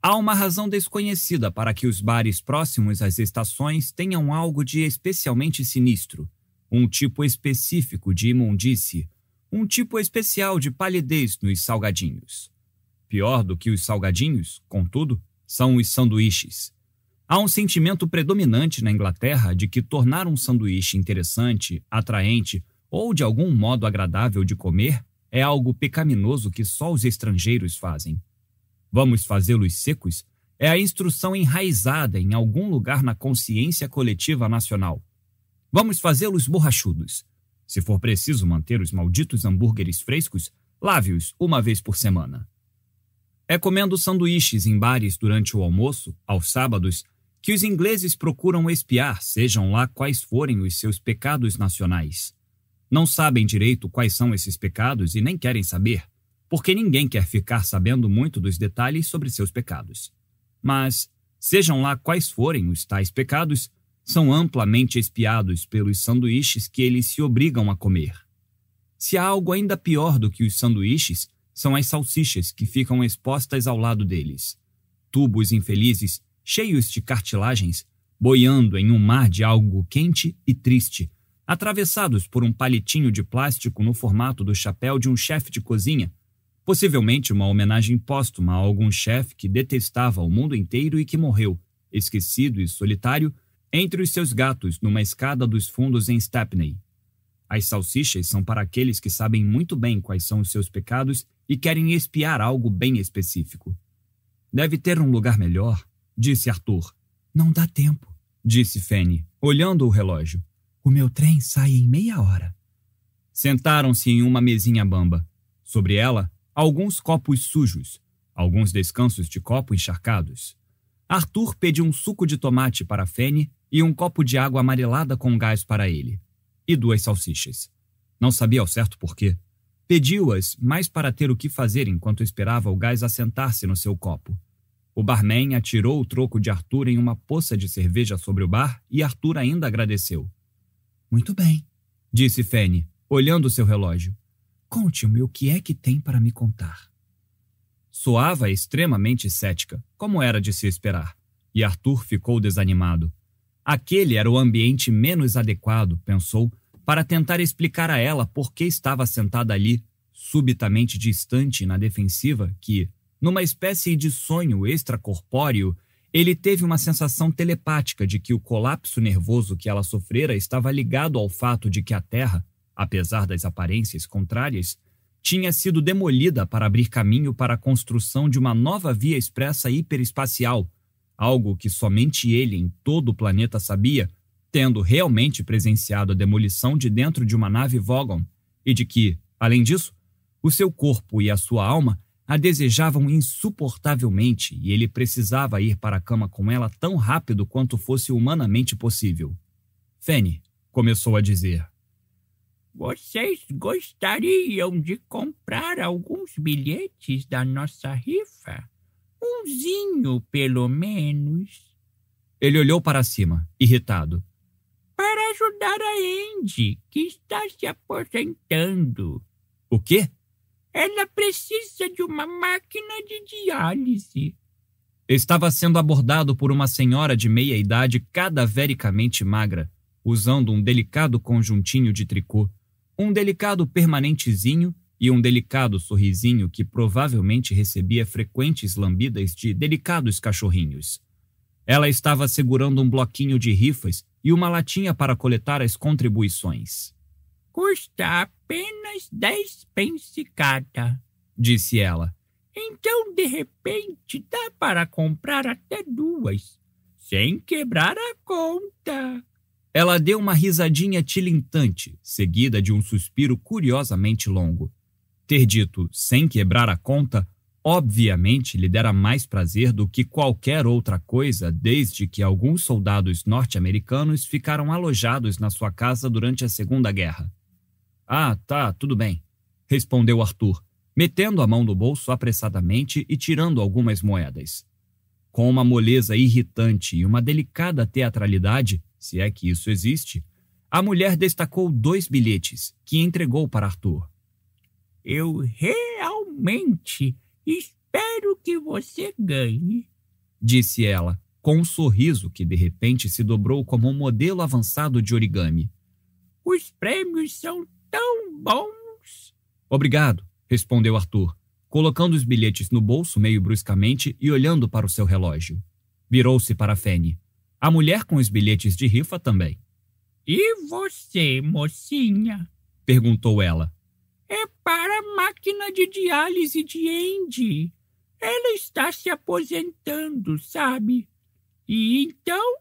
Há uma razão desconhecida para que os bares próximos às estações tenham algo de especialmente sinistro, um tipo específico de imundície, um tipo especial de palidez nos salgadinhos. Pior do que os salgadinhos, contudo, são os sanduíches. Há um sentimento predominante na Inglaterra de que tornar um sanduíche interessante, atraente ou de algum modo agradável de comer é algo pecaminoso que só os estrangeiros fazem vamos fazê-los secos, é a instrução enraizada em algum lugar na consciência coletiva nacional. Vamos fazê-los borrachudos. Se for preciso manter os malditos hambúrgueres frescos, lave-os uma vez por semana. É comendo sanduíches em bares durante o almoço, aos sábados, que os ingleses procuram espiar, sejam lá quais forem os seus pecados nacionais. Não sabem direito quais são esses pecados e nem querem saber porque ninguém quer ficar sabendo muito dos detalhes sobre seus pecados. Mas, sejam lá quais forem os tais pecados, são amplamente espiados pelos sanduíches que eles se obrigam a comer. Se há algo ainda pior do que os sanduíches, são as salsichas que ficam expostas ao lado deles. Tubos infelizes, cheios de cartilagens, boiando em um mar de algo quente e triste, atravessados por um palitinho de plástico no formato do chapéu de um chefe de cozinha Possivelmente uma homenagem póstuma a algum chefe que detestava o mundo inteiro e que morreu, esquecido e solitário, entre os seus gatos numa escada dos fundos em Stepney. As salsichas são para aqueles que sabem muito bem quais são os seus pecados e querem espiar algo bem específico. Deve ter um lugar melhor, disse Arthur. Não dá tempo, disse Fanny, olhando o relógio. O meu trem sai em meia hora. Sentaram-se em uma mesinha bamba. Sobre ela, alguns copos sujos, alguns descansos de copo encharcados. Arthur pediu um suco de tomate para Fene e um copo de água amarelada com gás para ele, e duas salsichas. Não sabia ao certo porquê. Pediu-as mais para ter o que fazer enquanto esperava o gás assentar-se no seu copo. O barman atirou o troco de Arthur em uma poça de cerveja sobre o bar e Arthur ainda agradeceu. Muito bem, disse Fene, olhando seu relógio. Conte-me o que é que tem para me contar. Soava extremamente cética, como era de se esperar, e Arthur ficou desanimado. Aquele era o ambiente menos adequado, pensou, para tentar explicar a ela por que estava sentada ali, subitamente distante na defensiva, que, numa espécie de sonho extracorpóreo, ele teve uma sensação telepática de que o colapso nervoso que ela sofrera estava ligado ao fato de que a Terra apesar das aparências contrárias, tinha sido demolida para abrir caminho para a construção de uma nova via expressa hiperespacial, algo que somente ele em todo o planeta sabia, tendo realmente presenciado a demolição de dentro de uma nave Vogon, e de que, além disso, o seu corpo e a sua alma a desejavam insuportavelmente e ele precisava ir para a cama com ela tão rápido quanto fosse humanamente possível. Fene começou a dizer. Vocês gostariam de comprar alguns bilhetes da nossa rifa? Umzinho, pelo menos. Ele olhou para cima, irritado. Para ajudar a Andy, que está se aposentando. O quê? Ela precisa de uma máquina de diálise. Estava sendo abordado por uma senhora de meia idade cadavericamente magra, usando um delicado conjuntinho de tricô um delicado permanentezinho e um delicado sorrisinho que provavelmente recebia frequentes lambidas de delicados cachorrinhos. Ela estava segurando um bloquinho de rifas e uma latinha para coletar as contribuições. Custa apenas dez pence cada, disse ela. Então, de repente, dá para comprar até duas, sem quebrar a conta. Ela deu uma risadinha tilintante, seguida de um suspiro curiosamente longo. Ter dito sem quebrar a conta, obviamente lhe dera mais prazer do que qualquer outra coisa desde que alguns soldados norte-americanos ficaram alojados na sua casa durante a Segunda Guerra. Ah, tá, tudo bem, respondeu Arthur, metendo a mão no bolso apressadamente e tirando algumas moedas com uma moleza irritante e uma delicada teatralidade, se é que isso existe, a mulher destacou dois bilhetes que entregou para Arthur. Eu realmente espero que você ganhe, disse ela, com um sorriso que de repente se dobrou como um modelo avançado de origami. Os prêmios são tão bons. Obrigado, respondeu Arthur colocando os bilhetes no bolso meio bruscamente e olhando para o seu relógio. Virou-se para Fanny. A mulher com os bilhetes de rifa também. E você, mocinha? perguntou ela. É para a máquina de diálise de Andy. Ela está se aposentando, sabe? E então?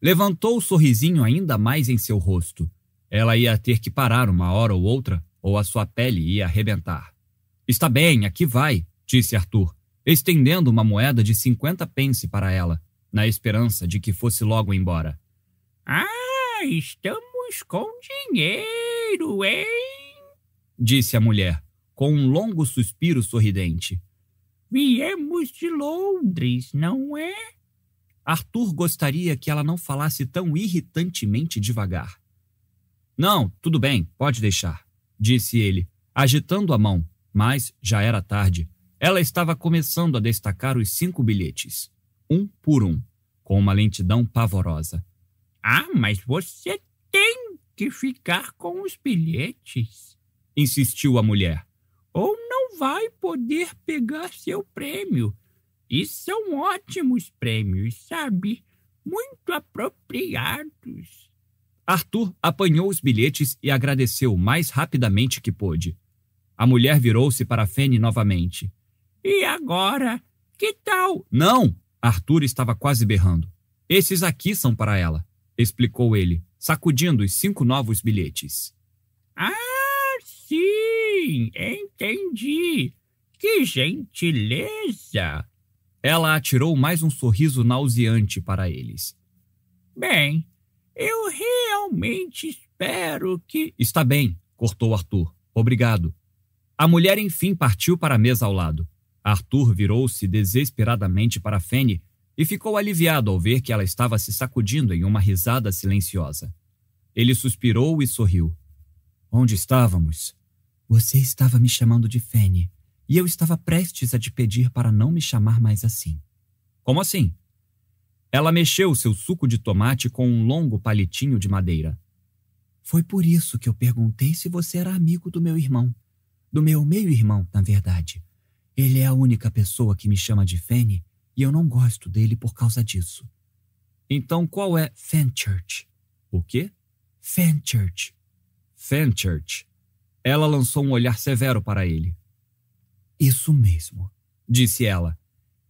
Levantou o sorrisinho ainda mais em seu rosto. Ela ia ter que parar uma hora ou outra, ou a sua pele ia arrebentar. Está bem, aqui vai, disse Arthur, estendendo uma moeda de 50 pence para ela, na esperança de que fosse logo embora. Ah, estamos com dinheiro, hein? disse a mulher, com um longo suspiro sorridente. Viemos de Londres, não é? Arthur gostaria que ela não falasse tão irritantemente devagar. Não, tudo bem, pode deixar, disse ele, agitando a mão, mas já era tarde. Ela estava começando a destacar os cinco bilhetes, um por um, com uma lentidão pavorosa. Ah, mas você tem que ficar com os bilhetes, insistiu a mulher. Ou não vai poder pegar seu prêmio. E são ótimos prêmios, sabe? Muito apropriados. Arthur apanhou os bilhetes e agradeceu o mais rapidamente que pôde. A mulher virou-se para Fene novamente. E agora? Que tal? Não! Arthur estava quase berrando. Esses aqui são para ela, explicou ele, sacudindo os cinco novos bilhetes. Ah, sim! Entendi! Que gentileza! Ela atirou mais um sorriso nauseante para eles. Bem, eu realmente espero que. Está bem, cortou Arthur. Obrigado. A mulher enfim partiu para a mesa ao lado. Arthur virou-se desesperadamente para Fanny e ficou aliviado ao ver que ela estava se sacudindo em uma risada silenciosa. Ele suspirou e sorriu. Onde estávamos? Você estava me chamando de Fanny, e eu estava prestes a te pedir para não me chamar mais assim. Como assim? Ela mexeu seu suco de tomate com um longo palitinho de madeira. Foi por isso que eu perguntei se você era amigo do meu irmão do meu meio-irmão, na verdade. Ele é a única pessoa que me chama de Fanny e eu não gosto dele por causa disso. Então qual é Fenchurch? O quê? Fenchurch. Fenchurch. Ela lançou um olhar severo para ele. Isso mesmo, disse ela.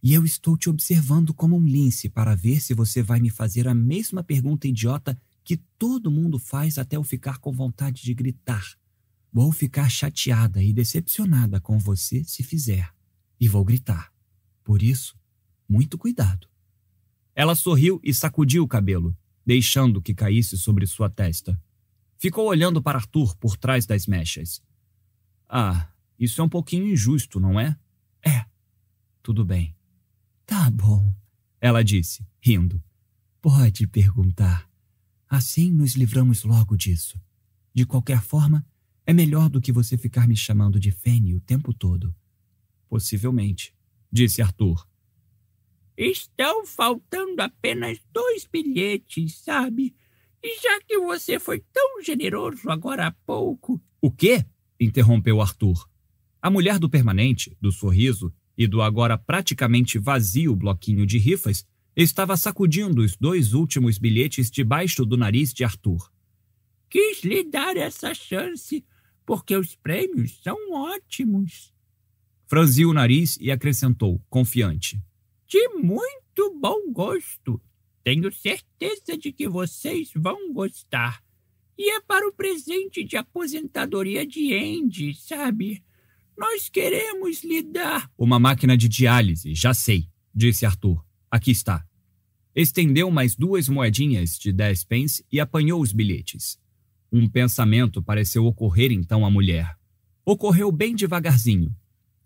E eu estou te observando como um lince para ver se você vai me fazer a mesma pergunta idiota que todo mundo faz até eu ficar com vontade de gritar. Vou ficar chateada e decepcionada com você se fizer, e vou gritar. Por isso, muito cuidado. Ela sorriu e sacudiu o cabelo, deixando que caísse sobre sua testa. Ficou olhando para Arthur por trás das mechas. Ah, isso é um pouquinho injusto, não é? É. Tudo bem. Tá bom, ela disse, rindo. Pode perguntar. Assim nos livramos logo disso. De qualquer forma, é melhor do que você ficar me chamando de Fanny o tempo todo. Possivelmente, disse Arthur. Estão faltando apenas dois bilhetes, sabe? E já que você foi tão generoso agora há pouco. O quê? interrompeu Arthur. A mulher do permanente, do sorriso e do agora praticamente vazio bloquinho de rifas estava sacudindo os dois últimos bilhetes debaixo do nariz de Arthur. Quis lhe dar essa chance, porque os prêmios são ótimos. Franziu o nariz e acrescentou, confiante: De muito bom gosto. Tenho certeza de que vocês vão gostar. E é para o presente de aposentadoria de Andy, sabe? Nós queremos lhe dar. Uma máquina de diálise, já sei, disse Arthur. Aqui está. Estendeu mais duas moedinhas de dez pence e apanhou os bilhetes. Um pensamento pareceu ocorrer então à mulher. Ocorreu bem devagarzinho.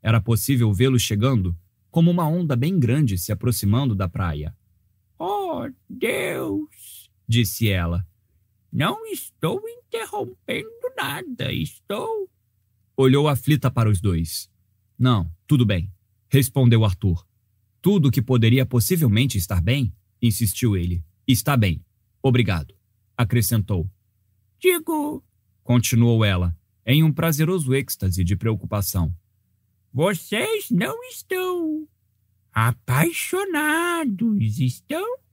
Era possível vê-lo chegando, como uma onda bem grande se aproximando da praia. Oh, Deus! disse ela. Não estou interrompendo nada, estou. Olhou aflita para os dois. Não, tudo bem, respondeu Arthur. Tudo que poderia possivelmente estar bem, insistiu ele. Está bem. Obrigado, acrescentou. Digo, continuou ela, em um prazeroso êxtase de preocupação. Vocês não estão apaixonados, estão?